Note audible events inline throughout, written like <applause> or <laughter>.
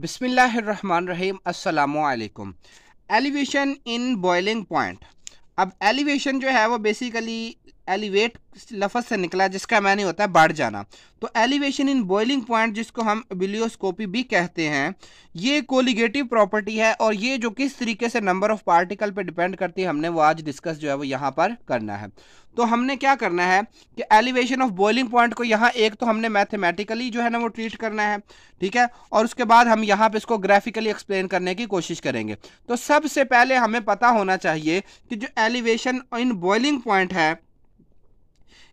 बिसमीम असलकुम elevation in boiling point अब एलिवेशन जो है वो बेसिकली एलिवेट लफज से निकला जिसका मैंने होता है बढ़ जाना तो एलिवेशन इन बॉइलिंग पॉइंट जिसको हम बिलियोस्कोपी भी कहते हैं ये कोलिगेटिव प्रॉपर्टी है और ये जो किस तरीके से नंबर ऑफ पार्टिकल पे डिपेंड करती है हमने वो आज डिस्कस जो है वो यहाँ पर करना है तो हमने क्या करना है कि एलिवेशन ऑफ बॉइलिंग पॉइंट को यहाँ एक तो हमने मैथमेटिकली जो है ना वो ट्रीट करना है ठीक है और उसके बाद हम यहाँ पे इसको ग्राफिकली एक्सप्लेन करने की कोशिश करेंगे तो सबसे पहले हमें पता होना चाहिए कि जो एलिवेशन इन बॉइलिंग पॉइंट है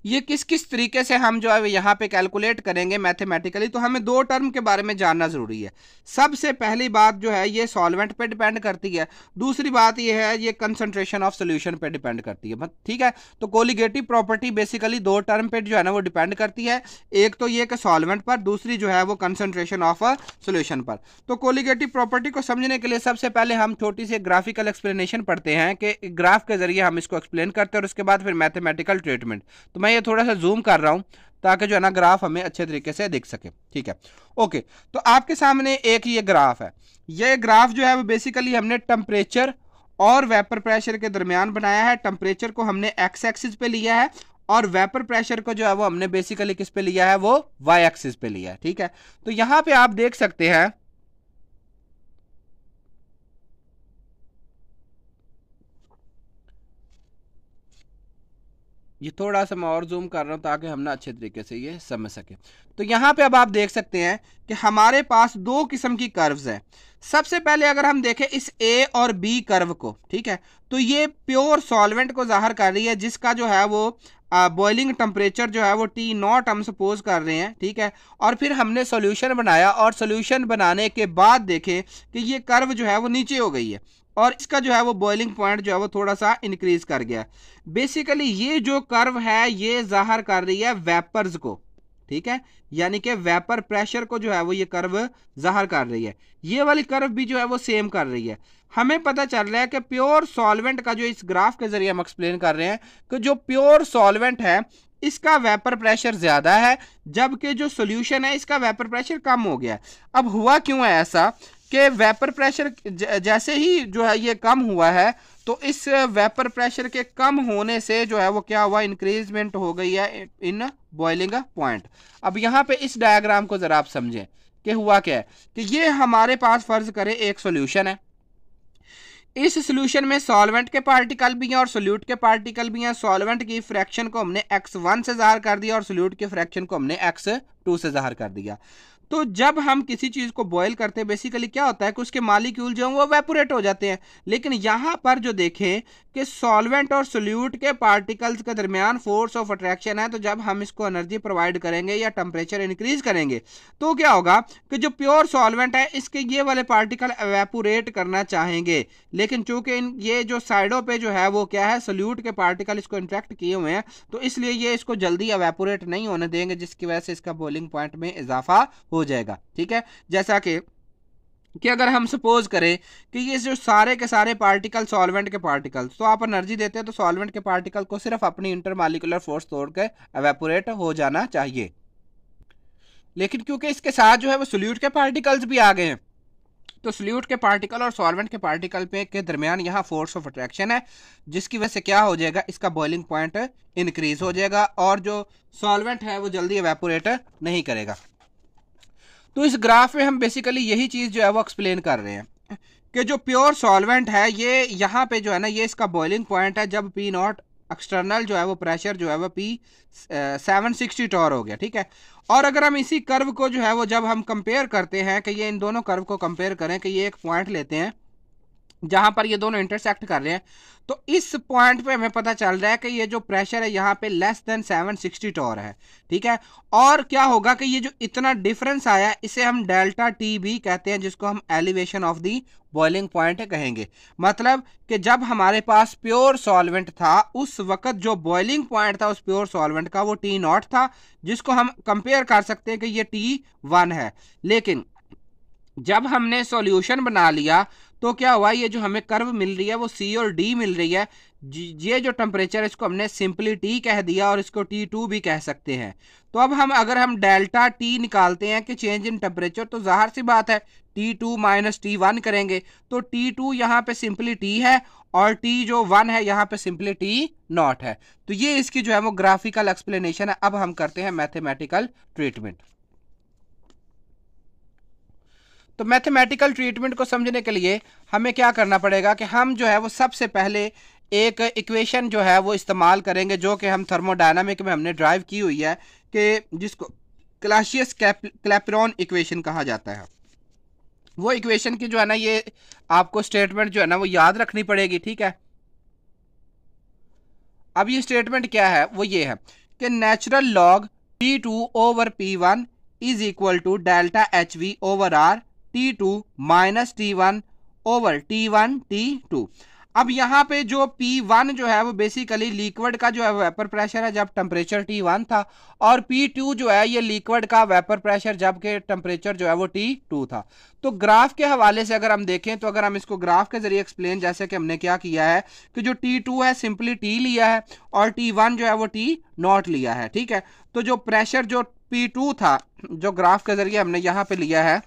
ये किस किस तरीके से हम जो है यहाँ पे कैलकुलेट करेंगे मैथमेटिकली तो हमें दो टर्म के बारे में जानना ज़रूरी है सबसे पहली बात जो है ये सॉल्वेंट पे डिपेंड करती है दूसरी बात ये है ये कंसनट्रेशन ऑफ सोल्यूशन पे डिपेंड करती है ठीक है तो कोलिगेटिव प्रॉपर्टी बेसिकली दो टर्म पर जो है ना वो डिपेंड करती है एक तो ये कि सॉल्वेंट पर दूसरी जो है वो कंसनट्रेशन ऑफ सोल्यूशन पर तो कोलिगेटिव प्रॉपर्टी को समझने के लिए सबसे पहले हम छोटी सी ग्राफिकल एक्सप्लेनेशन पढ़ते हैं कि ग्राफ के जरिए हम इसको एक्सप्लेन करते हैं और उसके बाद फिर मैथमेटिकल ट्रीटमेंट तो मैं मैं ये थोड़ा सा जूम कर रहा हूँ ताकि जो है ना ग्राफ हमें अच्छे तरीके से दिख सके ठीक है ओके तो आपके सामने एक ये ग्राफ है ये ग्राफ जो है वो बेसिकली हमने टम्परेचर और वेपर प्रेशर के दरमियान बनाया है टम्परेचर को हमने एक्स एक्सिस पे लिया है और वेपर प्रेशर को जो है वो हमने बेसिकली किस पे लिया है वो वाई एक्सिस पे लिया है ठीक है तो यहाँ पे आप देख सकते हैं ये थोड़ा सा मैं और जूम कर रहा हूँ ताकि हम ना अच्छे तरीके से ये समझ सके तो यहाँ पे अब आप देख सकते हैं कि हमारे पास दो किस्म की कर्व्स हैं सबसे पहले अगर हम देखें इस ए और बी कर्व को ठीक है तो ये प्योर सॉल्वेंट को जाहिर कर रही है जिसका जो है वो बॉइलिंग टेम्परेचर जो है वो टी नॉट हम सपोज कर रहे हैं ठीक है और फिर हमने सोल्यूशन बनाया और सोल्यूशन बनाने के बाद देखें कि ये कर्व जो है वो नीचे हो गई है और इसका जो है वो बॉइलिंग पॉइंट जो है वो थोड़ा सा इंक्रीज कर गया बेसिकली ये जो कर्व है ये जाहिर कर रही है वेपर्स को ठीक है यानी कि वेपर प्रेशर को जो है वो ये कर्व जाहिर कर रही है ये वाली कर्व भी जो है वो सेम कर रही है हमें पता चल रहा है कि प्योर सॉल्वेंट का जो इस ग्राफ के जरिए हम एक्सप्लेन कर रहे हैं कि जो प्योर सॉल्वेंट है इसका वेपर प्रेशर ज़्यादा है जबकि जो सोल्यूशन है इसका वेपर प्रेशर कम हो गया अब हुआ क्यों है ऐसा कि वेपर प्रेशर जैसे ही जो है ये कम हुआ है तो इस वेपर प्रेशर के कम होने से जो है वो क्या हुआ इंक्रीजमेंट हो गई है इन बॉइलिंग पॉइंट अब यहाँ पे इस डायग्राम को ज़रा आप समझें कि हुआ क्या है कि ये हमारे पास फ़र्ज़ करें एक सोल्यूशन है इस सोल्यूशन में सॉल्वेंट के पार्टिकल भी हैं और सोल्यूट के पार्टिकल भी हैं सॉल्वेंट की फ्रैक्शन को हमने x1 से ज़ाहर कर दिया और सोल्यूट के फ्रैक्शन को हमने x2 से ज़ाहर कर दिया तो जब हम किसी चीज़ को बॉयल करते हैं बेसिकली क्या होता है कि उसके मालिक्यूल जो है वो वेपोरेट हो जाते हैं लेकिन यहाँ पर जो देखें कि सॉल्वेंट और सोल्यूट के पार्टिकल्स के दरमियान फोर्स ऑफ अट्रैक्शन है तो जब हम इसको एनर्जी प्रोवाइड करेंगे या टेम्परेचर इंक्रीज करेंगे तो क्या होगा कि जो प्योर सॉल्वेंट है इसके ये वाले पार्टिकल एवेपोरेट करना चाहेंगे लेकिन चूंकि ये जो साइडों पे जो है वो क्या है सोल्यूट के पार्टिकल इसको इंट्रैक्ट किए हुए हैं तो इसलिए ये इसको जल्दी अवेपोरेट नहीं होने देंगे जिसकी वजह से इसका बोलिंग पॉइंट में इजाफा हो जाएगा ठीक है जैसा कि कि अगर हम सपोज करें कि ये जो सारे के सारे पार्टिकल सॉल्वेंट के पार्टिकल तो आप एनर्जी देते हैं तो सॉल्वेंट के पार्टिकल को सिर्फ अपनी इंटरमालिकुलर फोर्स तोड़ के एवेपोरेट हो जाना चाहिए लेकिन क्योंकि इसके साथ जो है वो सोल्यूट के पार्टिकल्स भी आ गए हैं तो सोल्यूट के पार्टिकल और सॉल्वेंट के पार्टिकल पे के दरमियान यहाँ फोर्स ऑफ अट्रैक्शन है जिसकी वजह से क्या हो जाएगा इसका बॉइलिंग पॉइंट इंक्रीज हो जाएगा और जो सॉल्वेंट है वो जल्दी एवेपोरेट नहीं करेगा तो इस ग्राफ में हम बेसिकली यही चीज़ जो है वो एक्सप्लेन कर रहे हैं कि जो प्योर सॉल्वेंट है ये यहाँ पे जो है ना ये इसका बॉइलिंग पॉइंट है जब पी नॉट एक्सटर्नल जो है वो प्रेशर जो है वो पी सेवन सिक्सटी टॉर हो गया ठीक है और अगर हम इसी कर्व को जो है वो जब हम कंपेयर करते हैं कि ये इन दोनों कर्व को कंपेयर करें कि ये एक पॉइंट लेते हैं जहां पर ये दोनों इंटरसेक्ट कर रहे हैं तो इस पॉइंट पे हमें पता चल रहा है कि ये जो प्रेशर है यहाँ पे लेस देन 760 टॉर है ठीक है और क्या होगा कि ये जो इतना डिफरेंस आया इसे हम डेल्टा टी भी कहते हैं जिसको हम elevation of the boiling point कहेंगे मतलब कि जब हमारे पास प्योर सॉल्वेंट था उस वक्त जो बॉइलिंग पॉइंट था उस प्योर सॉल्वेंट का वो टी नॉट था जिसको हम कंपेयर कर सकते हैं कि ये टी वन है लेकिन जब हमने सॉल्यूशन बना लिया तो क्या हुआ ये जो हमें कर्व मिल रही है वो सी और डी मिल रही है ये जो टेम्परेचर इसको हमने सिंपली टी कह दिया और इसको टी टू भी कह सकते हैं तो अब हम अगर हम डेल्टा टी निकालते हैं कि चेंज इन टेम्परेचर तो ज़ाहिर सी बात है T two minus T one करेंगे तो टी टू यहाँ पे सिंपली टी है और टी जो वन है यहाँ पे सिंपली टी नॉट है तो ये इसकी जो है वो ग्राफिकल एक्सप्लेनेशन है अब हम करते हैं मैथमेटिकल ट्रीटमेंट तो मैथमेटिकल ट्रीटमेंट को समझने के लिए हमें क्या करना पड़ेगा कि हम जो है वो सबसे पहले एक इक्वेशन जो है वो इस्तेमाल करेंगे जो कि हम थर्मोडाइनमिक में हमने ड्राइव की हुई है कि जिसको क्लाशियस क्लैपरॉन इक्वेशन कहा जाता है वो इक्वेशन की जो है ना ये आपको स्टेटमेंट जो है ना वो याद रखनी पड़ेगी ठीक है अब ये स्टेटमेंट क्या है वो ये है कि natural log P two over P one is equal to delta H V over R T two minus T one over T one T two अब यहाँ पे जो P1 जो है वो बेसिकली लिक्विड का जो है वेपर प्रेशर है जब टेम्परेचर T1 था और P2 जो है ये लिक्विड का वेपर प्रेशर जबकि टेम्परेचर जो है वो T2 था तो ग्राफ के हवाले से अगर हम देखें तो अगर हम इसको ग्राफ के जरिए एक्सप्लेन जैसे कि हमने क्या किया है कि जो T2 है सिंपली T लिया है और T1 जो है वो T नॉट लिया है ठीक है तो जो प्रेशर जो पी था जो ग्राफ के जरिए हमने यहाँ पे लिया है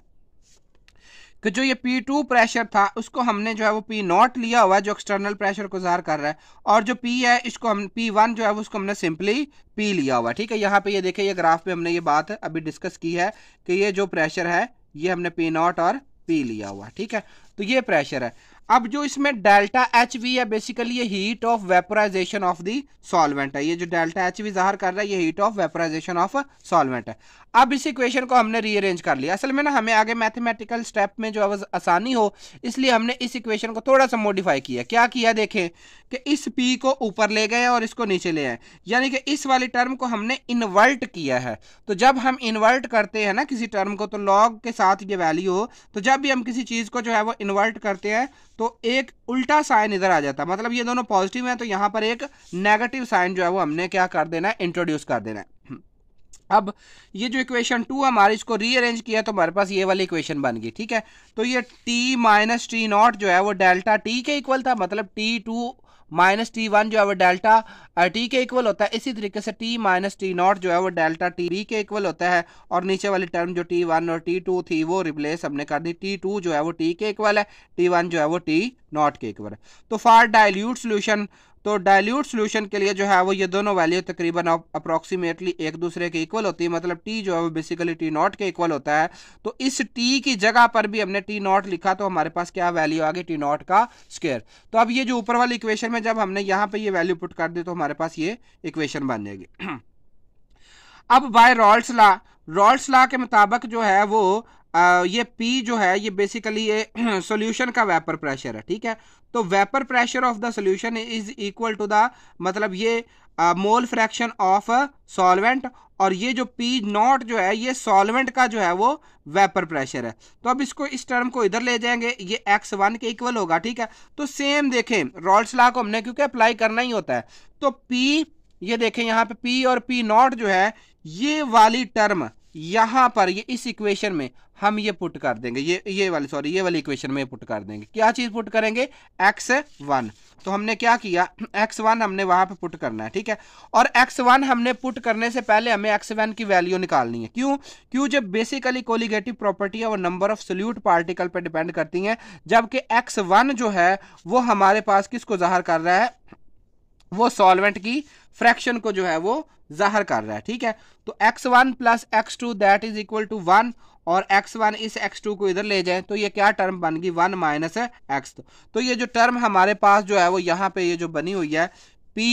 कि जो ये पी टू प्रेशर था उसको हमने जो है वो पी नॉट लिया हुआ है जो एक्सटर्नल प्रेशर को जाहिर कर रहा है और जो पी है इसको हम पी वन जो है उसको हमने सिंपली पी लिया हुआ है ठीक है यहाँ पे ये देखिए ये ग्राफ पे हमने ये बात अभी डिस्कस की है कि ये जो प्रेशर है ये हमने पी नॉट और पी लिया हुआ ठीक है तो ये प्रेशर है अब जो इसमें डेल्टा एच वी है बेसिकली ये heat of vaporization of the solvent है ये जो डेल्टा एच वी जाहिर कर रहा है ये heat of vaporization of solvent है अब इस इक्वेशन को हमने रीअरेंज कर लिया असल में ना हमें आगे मैथमेटिकल स्टेप में जो आसानी हो इसलिए हमने इस इक्वेशन को थोड़ा सा मॉडिफाई किया क्या किया देखें कि इस पी को ऊपर ले गए और इसको नीचे ले आए यानी कि इस वाली टर्म को हमने इन्वर्ट किया है तो जब हम इन्वर्ट करते हैं ना किसी टर्म को तो लॉग के साथ ये वैल्यू हो तो जब भी हम किसी चीज़ को जो है वो इन्वर्ट करते हैं तो एक उल्टा साइन इधर आ जाता है मतलब ये दोनों पॉजिटिव हैं तो यहाँ पर एक नेगेटिव साइन जो है वो हमने क्या कर देना है इंट्रोड्यूस कर देना है हम्म। अब ये जो इक्वेशन टू हमारे इसको रीअरेंज किया तो हमारे पास ये वाली इक्वेशन बन गई ठीक है तो ये टी माइनस टी नॉट जो है वो डेल्टा टी के इक्वल था मतलब T two minus T one जो है वो डेल्टा टी के इक्वल होता है इसी तरीके से टी माइनस टी नॉट जो है वो डेल्टा टी बी के इक्वल होता है और नीचे वाली टर्म जो टी वन और टी टू थी वो रिप्लेस हमने कर दी टी टू जो है वो टी के इक्वल है टी वन जो है वो टी नॉट के इक्वल है तो फॉर डायल्यूट सोल्यूशन तो डायल्यूट सोल्यूशन के लिए जो है वो ये दोनों वैल्यू तकरीबन अप्रोक्सीमेटली एक दूसरे के इक्वल होती है मतलब टी जो है वो बेसिकली टी नॉट के इक्वल होता है तो इस टी की जगह पर भी हमने टी नॉट लिखा तो हमारे पास क्या वैल्यू आ गई टी नॉट का स्केयर तो अब ये जो ऊपर वाली इक्वेशन में जब हमने यहाँ पर ये वैल्यू पुट कर दी तो हमारे पास ये इक्वेशन बन जाएगी <clears throat> अब by Raoult's law Raoult's law के मुताबिक जो है वो ये पी जो है ये बेसिकली ये सोल्यूशन <clears throat> का वेपर प्रेशर है ठीक है तो vapour pressure of the solution is equal to the मतलब ये मोल फ्रैक्शन ऑफ सॉल्वेंट और ये जो पी नॉट जो है ये सॉल्वेंट का जो है वो वेपर प्रेशर है तो अब इसको इस टर्म को इधर ले जाएंगे ये एक्स वन के इक्वल होगा ठीक है तो सेम देखें रॉल्स ला को हमने क्योंकि अप्लाई करना ही होता है तो पी ये देखें यहाँ पे पी और पी नॉट जो है ये वाली टर्म यहां पर ये इस इक्वेशन में हम ये पुट कर देंगे ये ये वाली सॉरी ये वाली इक्वेशन में पुट कर देंगे क्या चीज़ पुट करेंगे एक्स वन तो हमने क्या किया एक्स वन हमने वहां पे पुट करना है ठीक है और एक्स वन हमने पुट करने से पहले हमें एक्स वन की वैल्यू निकालनी है क्यों क्यों जब बेसिकली कोलिगेटिव प्रॉपर्टी है वो नंबर ऑफ सोल्यूट पार्टिकल पर डिपेंड करती है जबकि एक्स वन जो है वो हमारे पास किसको जाहिर कर रहा है वो सॉल्वेंट की फ्रैक्शन को जो है वो जाहिर कर रहा है ठीक है तो x1 one plus X two that is equal to one और एक्स वन इस एक्स टू को इधर ले जाए तो ये क्या टर्म बन गई वन माइनस एक्स तो ये जो टर्म हमारे पास जो है वो यहाँ पे ये जो बनी हुई है p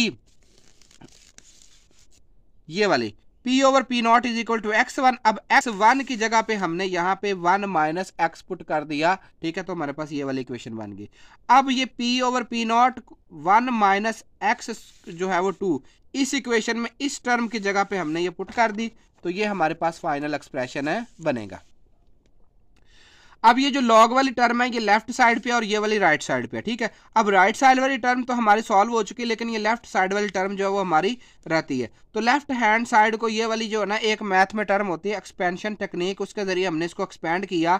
ये वाली p over p not is equal to X one अब x1 की जगह पे हमने यहाँ पे वन माइनस एक्स पुट कर दिया ठीक है तो हमारे पास ये वाली इक्वेशन बन गई अब ये P over P not one minus X जो है वो टू इस इक्वेशन में इस टर्म की जगह पे हमने ये पुट कर दी तो ये हमारे पास फाइनल एक्सप्रेशन है बनेगा अब ये जो लॉग वाली टर्म है ये लेफ्ट साइड पे और ये वाली राइट right साइड पे ठीक है अब राइट right साइड वाली टर्म तो हमारी सॉल्व हो चुकी है लेकिन ये लेफ्ट साइड वाली टर्म जो है वो हमारी रहती है तो लेफ्ट हैंड साइड को ये वाली जो है ना एक मैथ में टर्म होती है एक्सपेंशन टेक्निक उसके जरिए हमने इसको एक्सपेंड किया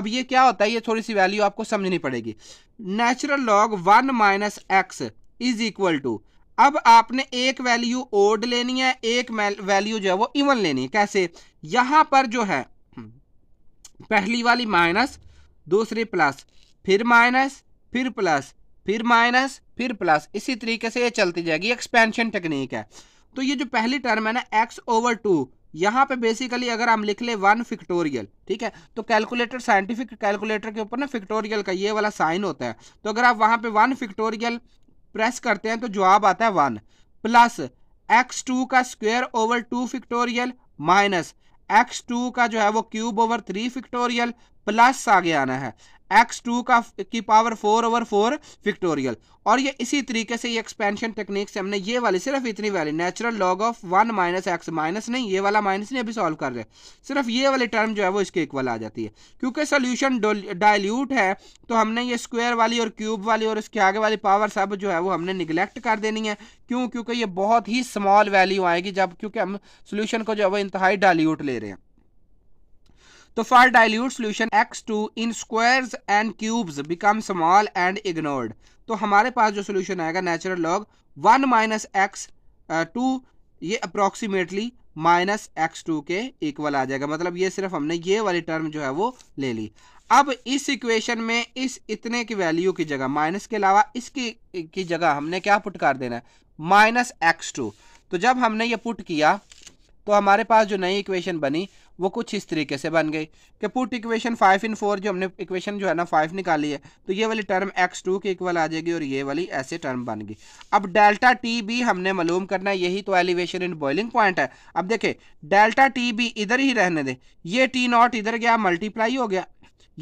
अब ये क्या होता है ये थोड़ी सी वैल्यू आपको समझनी पड़ेगी natural log one minus X is equal to अब आपने एक वैल्यू ओड लेनी है एक वैल्यू जो है वो इवन लेनी है कैसे यहां पर जो है हम्म, पहली वाली माइनस दूसरी प्लस फिर माइनस फिर प्लस फिर माइनस फिर प्लस इसी तरीके से ये चलती जाएगी एक्सपेंशन टेक्निक है तो ये जो पहली टर्म है ना एक्स ओवर टू यहाँ पे बेसिकली अगर हम लिख ले वन फिक्टोरियल ठीक है तो कैलकुलेटर साइंटिफिक कैलकुलेटर के ऊपर ना फिक्टोरियल का ये वाला साइन होता है तो अगर आप वहाँ पे वन फिक्टोरियल प्रेस करते हैं तो जवाब आता है वन प्लस एक्स टू का square over two factorial minus X two का जो है वो cube over three factorial plus आगे आना है एक्स टू का की power four over four factorial और ये इसी तरीके से ये एक्सपेंशन टेक्निक से हमने ये वाली सिर्फ इतनी वाली natural log of one minus X minus नहीं ये वाला माइनस नहीं अभी सॉल्व कर रहे सिर्फ ये वाली टर्म जो है वो इसके इक्वल आ जाती है क्योंकि सोल्यूशन डायल्यूट है तो हमने ये स्क्वेयर वाली और क्यूब वाली और इसके आगे वाली पावर सब जो है वो हमने निगलेक्ट कर देनी है क्यों क्योंकि ये बहुत ही स्मॉल वैल्यू आएगी जब क्योंकि हम सोल्यूशन को जो है वो इंतहाई डायल्यूट ले रहे हैं तो for dilute solution X two in squares and cubes become small and ignored तो हमारे पास जो सोल्यूशन आएगा natural log one minus X two ये अप्रोक्सीमेटली माइनस एक्स टू के इक्वल आ जाएगा मतलब ये सिर्फ हमने ये वाली टर्म जो है वो ले ली अब इस इक्वेशन में इस इतने की वैल्यू की जगह माइनस के अलावा इसकी की जगह हमने क्या पुट कर देना है माइनस एक्स टू तो जब हमने ये पुट किया तो हमारे पास जो नई इक्वेशन बनी वो कुछ इस तरीके से बन गई कि put equation five in four जो हमने इक्वेशन जो है ना फाइव निकाली है तो ये वाली टर्म एक्स टू के इक्वल आ जाएगी और ये वाली ऐसे टर्म बन गई अब डेल्टा टी भी हमने मालूम करना है यही तो एलिवेशन इन बॉइलिंग पॉइंट है अब देखे डेल्टा टी भी इधर ही रहने दे ये टी नॉट इधर गया मल्टीप्लाई हो गया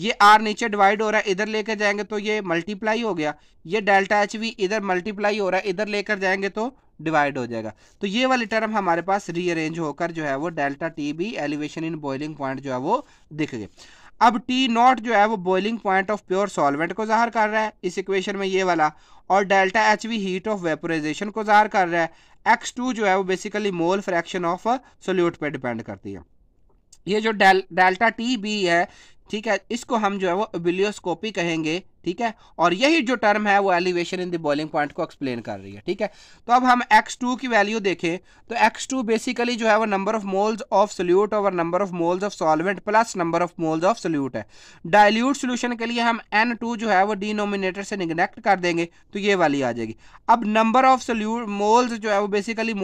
ये आर नीचे डिवाइड हो रहा है इधर लेकर जाएंगे तो ये मल्टीप्लाई हो गया ये डेल्टा एच भी इधर मल्टीप्लाई हो रहा है इधर लेकर जाएंगे तो डिवाइड हो जाएगा तो ये वाली टर्म हमारे पास रीअरेंज होकर जो है वो delta T B elevation in boiling point जो है वो दिख गए अब टी नॉट जो है वो boiling point of pure solvent को जाहिर कर रहा है इस इक्वेशन में ये वाला और delta H V heat of vaporisation को जाहिर कर रहा है एक्स टू जो है वो basically mole fraction of solute पे डिपेंड करती है ये जो डेल्टा टी बी है ठीक है इसको हम जो है वो एबिलियोस्कोपी कहेंगे ठीक है और यही जो टर्म है वो elevation in the boiling point को एक्सप्लेन कर रही है ठीक है तो अब हम x2 की वैल्यू देखें तो x2 बेसिकली जो है वो number of moles of solute और number of moles of solvent plus number of moles of solute है डायल्यूट सोल्यूशन के लिए हम n2 जो है वो डिनोमिनेटर से निगनेक्ट कर देंगे तो ये वाली आ जाएगी अब नंबर ऑफ सोल्यूट मोल्स जो है वो बेसिकली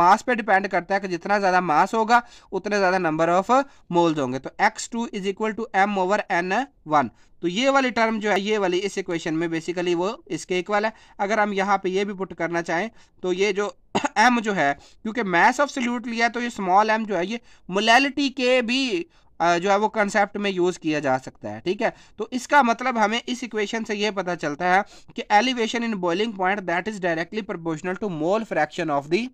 मास पे डिपेंड करता है कि जितना ज़्यादा मास होगा उतना ज़्यादा नंबर ऑफ मोल्स होंगे तो X two is equal to M over N one तो ये वाली टर्म जो है ये वाली इस इक्वेशन में बेसिकली वो इसके इक्वल है अगर हम यहाँ पे ये भी पुट करना चाहें तो ये जो एम <clears throat> जो है क्योंकि मैस ऑफ सल्यूट लिया तो ये स्मॉल एम जो है ये मोलैलिटी के भी जो है वो कंसेप्ट में यूज़ किया जा सकता है ठीक है तो इसका मतलब हमें इस इक्वेशन से ये पता चलता है कि elevation in boiling point that is directly proportional to mole fraction of the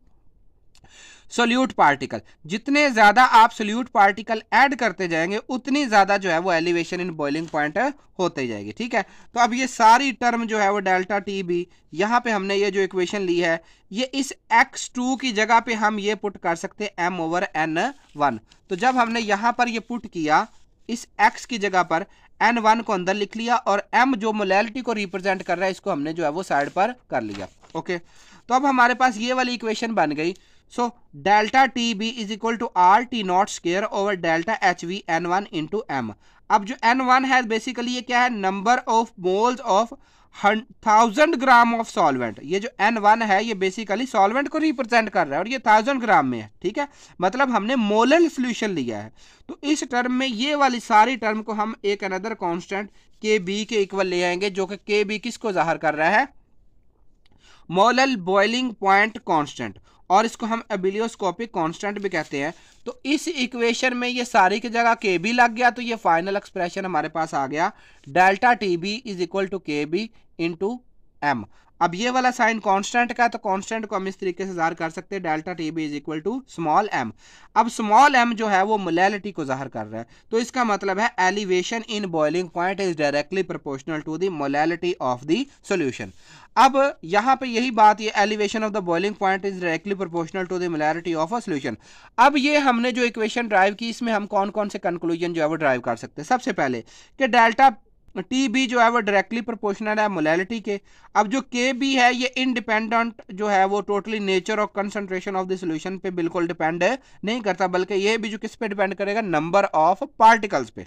solute particle जितने ज़्यादा आप सोल्यूट पार्टिकल ऐड करते जाएंगे उतनी ज़्यादा जो है वो एलिवेशन इन बॉइलिंग पॉइंट होते जाएगी ठीक है तो अब ये सारी टर्म जो है वो डेल्टा टी बी यहाँ पे हमने ये जो इक्वेशन ली है ये इस एक्स टू की जगह पे हम ये पुट कर सकते हैं एम ओवर एन वन तो जब हमने यहाँ पर ये पुट किया इस एक्स की जगह पर एन वन को अंदर लिख लिया और एम जो मोलैलिटी को रिप्रेजेंट कर रहा है इसको हमने जो है वो साइड पर कर लिया ओके तो अब हमारे पास ये वाली इक्वेशन बन गई so delta T B So delta TB is equal to RT naught square over delta HV N1 into M अब जो एन वन है बेसिकली ये क्या है number of moles of thousand gram of solvent ये जो एन वन है ये बेसिकली सॉल्वेंट को रिप्रेजेंट कर रहा है और ये थाउजेंड ग्राम में है ठीक है मतलब हमने मोलल सोल्यूशन लिया है तो इस टर्म में ये वाली सारी टर्म को हम एक अनदर कॉन्स्टेंट के बी के इक्वल ले आएंगे जो कि के बी किस को जाहिर कर रहा है मोलल बॉइलिंग पॉइंट कॉन्स्टेंट और इसको हम एबिलियोस्कोपिक कांस्टेंट भी कहते हैं तो इस इक्वेशन में ये सारी की जगह के बी लग गया तो ये फाइनल एक्सप्रेशन हमारे पास आ गया delta T B is equal to K B into M अब ये वाला साइन कांस्टेंट का तो कांस्टेंट को हम इस तरीके से जाहिर कर सकते हैं delta T B is equal to small M अब स्मॉल एम जो है वो मोलैलिटी को जाहिर कर रहा है तो इसका मतलब है elevation in boiling point is directly proportional to the molality of the solution अब यहां पे यही बात ये elevation of the boiling point is directly proportional to the molality of a solution अब ये हमने जो इक्वेशन ड्राइव की इसमें हम कौन कौन से कंक्लूजन जो है वो ड्राइव कर सकते हैं सबसे पहले कि डेल्टा टी बी जो है वो डायरेक्टली प्रोपोर्शनल है मोलैलिटी के अब जो के बी है ये इनडिपेंडेंट जो है वो टोटली नेचर और कंसंट्रेशन ऑफ द सोल्यूशन पे बिल्कुल डिपेंड नहीं करता बल्कि ये भी जो किस पे डिपेंड करेगा नंबर ऑफ पार्टिकल्स पे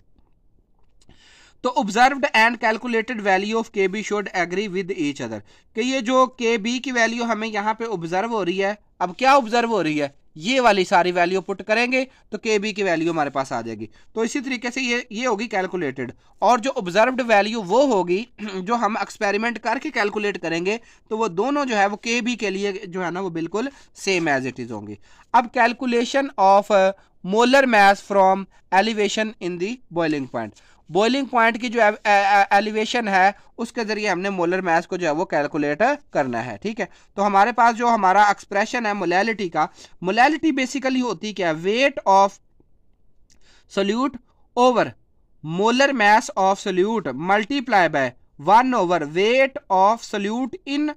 तो observed and calculated value of K B should agree with each other कि ये जो के बी की वैल्यू हमें यहाँ पे ऑब्जर्व हो रही है अब क्या ऑब्जर्व हो रही है ये वाली सारी वैल्यू पुट करेंगे तो के बी की वैल्यू हमारे पास आ जाएगी तो इसी तरीके से ये ये होगी कैलकुलेटेड और जो ऑब्जर्व्ड वैल्यू वो होगी <clears throat> जो हम एक्सपेरिमेंट करके कैलकुलेट करेंगे तो वो दोनों जो है वो के बी के लिए जो है ना वो बिल्कुल सेम एज इट इज़ होंगी अब calculation of molar mass from elevation in the boiling point boiling point की जो एलिवेशन है उसके जरिए हमने मोलर मैस को जो है वो कैलकुलेट करना है ठीक है तो हमारे पास जो हमारा एक्सप्रेशन है मोलैलिटी का मोलैलिटी बेसिकली होती क्या है weight of solute over molar mass of solute multiply by one over weight of solute in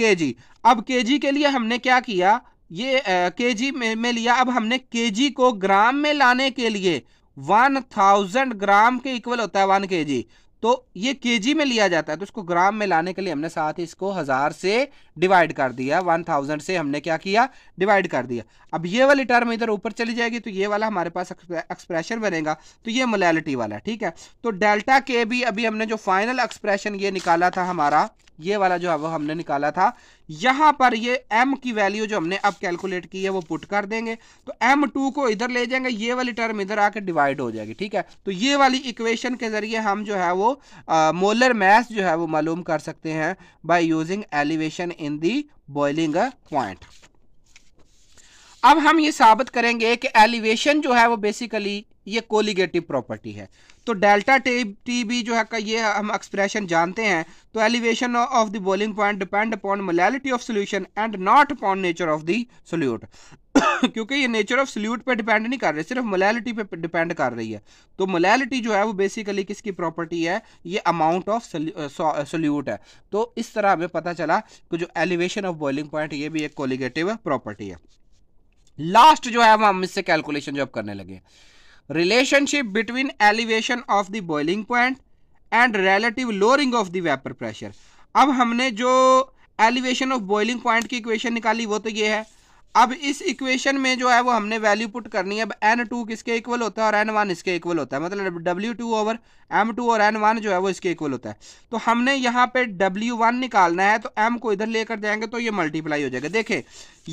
G अब जी के लिए हमने क्या किया ये जी में, में लिया अब हमने जी को ग्राम में लाने के लिए वन थाउजेंड ग्राम के इक्वल होता है वन के जी तो ये केजी में लिया जाता है तो इसको ग्राम में लाने के लिए हमने साथ ही इसको हज़ार से डिवाइड कर दिया वन थाउजेंड से हमने क्या किया डिवाइड कर दिया अब ये वाली टर्म इधर ऊपर चली जाएगी तो ये वाला हमारे पास एक्सप्रेशन बनेगा तो ये मोलैलिटी वाला ठीक है तो डेल्टा के भी अभी हमने जो फाइनल एक्सप्रेशन ये निकाला था हमारा ये वाला जो है वो हमने निकाला था यहां पर ये m की वैल्यू जो हमने अब कैलकुलेट की है वो पुट कर देंगे तो m2 को इधर ले जाएंगे ये वाली टर्म इधर आके डिवाइड हो जाएगी ठीक है तो ये वाली इक्वेशन के ज़रिए हम जो है वो मोलर मैस जो है वो मालूम कर सकते हैं by using elevation in the boiling point अब हम ये साबित करेंगे कि एलिवेशन जो है वो बेसिकली ये कोलीगेटिव प्रॉपर्टी है तो डेल्टा टी बी जो है का ये हम एक्सप्रेशन जानते हैं तो elevation of the boiling point depend upon molality of solution and not upon nature of the solute क्योंकि ये नेचर ऑफ सोल्यूट पे डिपेंड नहीं कर रही सिर्फ मोलैलिटी पे डिपेंड कर रही है तो मोलैलिटी जो है वो बेसिकली किसकी प्रॉपर्टी है ये अमाउंट ऑफ सोल्यूट है तो इस तरह हमें पता चला कि जो एलिवेशन ऑफ बॉइलिंग पॉइंट ये भी एक कोलिगेटिव प्रॉपर्टी है लास्ट जो है हम इससे कैलकुलेशन जो अब करने लगे हैं relationship between elevation of the boiling point and relative lowering of the vapor pressure अब हमने जो एलिवेशन ऑफ बॉइलिंग पॉइंट की इक्वेशन निकाली वो तो ये है अब इस इक्वेशन में जो है वो हमने वैल्यू पुट करनी है अब एन टू किसके इक्वल होता है और एन वन इसके इक्वल होता है मतलब W two over M two और एन वन जो है वो इसके इक्वल होता है तो हमने यहाँ पे डब्ल्यू वन निकालना है तो एम को इधर लेकर जाएंगे तो ये मल्टीप्लाई हो जाएगा देखिए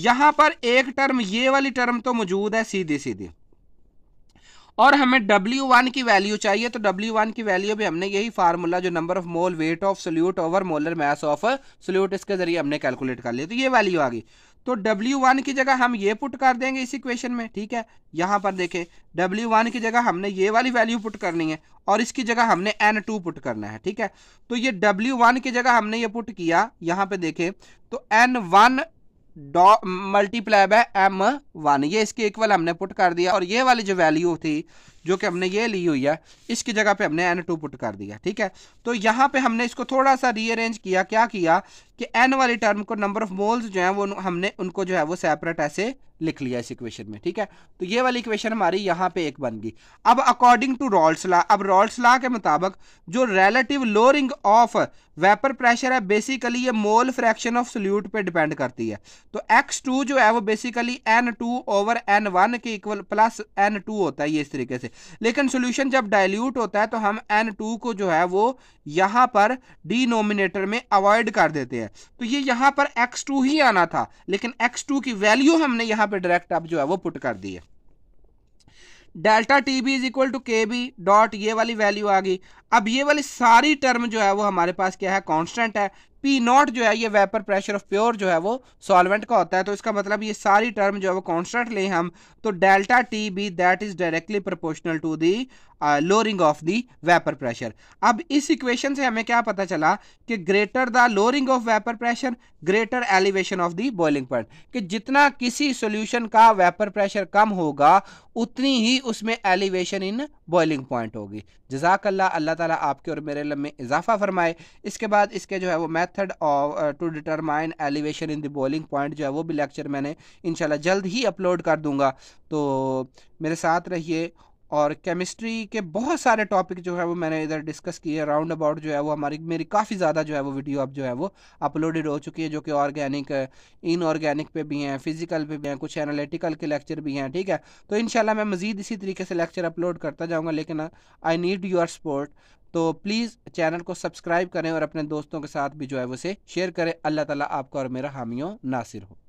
यहाँ पर एक टर्म ये वाली टर्म तो मौजूद है सीधी सीधी और हमें W1 की वैल्यू चाहिए तो W1 की वैल्यू भी हमने यही फार्मूला जो number of mole weight of solute over molar mass of solute इसके जरिए हमने कैलकुलेट कर लिया तो ये वैल्यू आ गई तो W1 की जगह हम ये पुट कर देंगे इस इक्वेशन में ठीक है यहाँ पर देखें W1 की जगह हमने ये वाली वैल्यू पुट करनी है और इसकी जगह हमने N2 पुट करना है ठीक है तो ये W1 की जगह हमने ये पुट किया यहाँ पे देखें तो N1 डॉ मल्टीप्लाई बाय एम वन ये इसके इक्वल हमने पुट कर दिया और ये वाली जो वैल्यू थी जो कि हमने ये ली हुई है इसकी जगह पे हमने एन टू पुट कर दिया ठीक है तो यहाँ पे हमने इसको थोड़ा सा रीअरेंज किया क्या किया कि एन वाली टर्म को नंबर ऑफ मोल्स जो है वो हमने उनको जो है वो सेपरेट ऐसे लिख लिया इस इक्वेशन में ठीक है तो ये वाली इक्वेशन हमारी यहाँ पे एक बन गई अब अकॉर्डिंग टू रॉल्स ला अब रॉल्स ला के मुताबिक जो relative lowering of vapour pressure है बेसिकली ये मोल फ्रैक्शन ऑफ सोल्यूट पे डिपेंड करती है तो एक्स टू जो है वो basically N two over N one के इक्वल प्लस एन टू होता है ये इस तरीके से लेकिन सोल्यूशन जब डाइल्यूट होता है तो हम एन टू को जो है वो यहाँ पर डिनोमिनेटर में अवॉइड कर देते हैं तो ये यहाँ पर एक्स टू ही आना था लेकिन एक्स टू की वैल्यू हमने यहाँ पर डायरेक्ट अब जो है वो पुट कर दी है delta T B is equal to K B dot ये वाली वैल्यू आ गई अब ये वाली सारी टर्म जो है वो हमारे पास क्या है कांस्टेंट है पी नॉट जो है ये वेपर प्रेशर ऑफ प्योर जो है वो सॉल्वेंट का होता है तो इसका मतलब ये सारी टर्म जो है वो कॉन्स्टेंट लें हम तो delta T B that is directly proportional to the lowering of the vapour pressure अब इस इक्वेशन से हमें क्या पता चला कि greater the lowering of vapour pressure greater elevation of the boiling point कि जितना किसी सॉल्यूशन का वेपर प्रेशर कम होगा उतनी ही उसमें एलिवेशन इन बॉइलिंग पॉइंट होगी जजाकल्ला अल्लाह ताला आपके और मेरे लम्बे इजाफा फरमाए इसके बाद इसके जो है वो method of to determine elevation in the boiling point जो है वो भी लेक्चर मैंने इंशाल्लाह जल्द ही अपलोड कर दूंगा तो मेरे साथ रहिए और केमिस्ट्री के बहुत सारे टॉपिक जो है वो मैंने इधर डिस्कस किए राउंड अबाउट जो है वो हमारी मेरी काफ़ी ज़्यादा जो है वो वीडियो अब जो है वो अपलोडेड हो चुकी है जो कि ऑर्गेनिक इनऑर्गेनिक पे भी हैं फिजिकल पे भी हैं कुछ एनालिटिकल के लेक्चर भी हैं ठीक है तो इन मैं मज़ीद इसी तरीके से लेक्चर अपलोड करता जाऊँगा लेकिन आई नीड यूर सपोर्ट तो प्लीज़ चैनल को सब्सक्राइब करें और अपने दोस्तों के साथ भी जो है वो उसे शेयर करें अल्लाह ताली आपका और मेरा हामियों नासिर हो